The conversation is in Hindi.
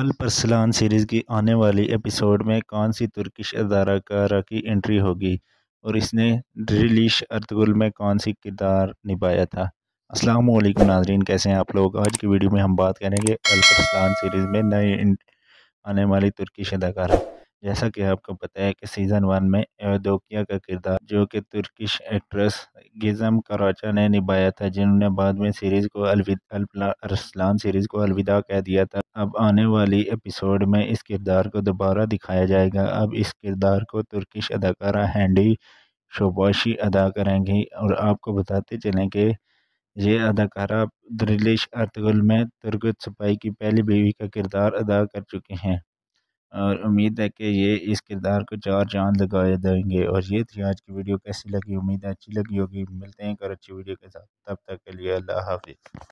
अल परसलान सीरीज़ की आने वाली एपिसोड में कौन सी तुर्किश अदाकारा की एंट्री होगी और इसने रिलीश अर्तगुल में कौन सी किरदार निभाया था अस्सलाम वालेकुम नाजरीन कैसे हैं आप लोग आज की वीडियो में हम बात करेंगे अल परसलान सीरीज़ में नए आने वाली तुर्किश अदाकारा जैसा कि आपको पता है कि सीज़न वन में एवदोकिया का किरदार जो कि तुर्किश एक्ट्रेस गिज़म कराचा ने निभाया था जिन्होंने बाद में सीरीज़ को अरसलान सीरीज़ को अलविदा कह दिया था अब आने वाली एपिसोड में इस किरदार को दोबारा दिखाया जाएगा अब इस किरदार को तुर्किश अदाकारा हैंडी शोबाशी अदा करेंगी और आपको बताते चलें कि ये अदाकारा दिलिश अर्तगुल में तुर्क सिपाही की पहली बीवी का किरदार अदा कर चुके हैं और उम्मीद है कि ये इस किरदार को चार चांद लगाए देंगे और ये थी आज की वीडियो कैसी लगी उम्मीद है अच्छी लगी होगी मिलते हैं एक और अच्छी वीडियो के साथ तब तक के लिए अल्लाह हाफिज़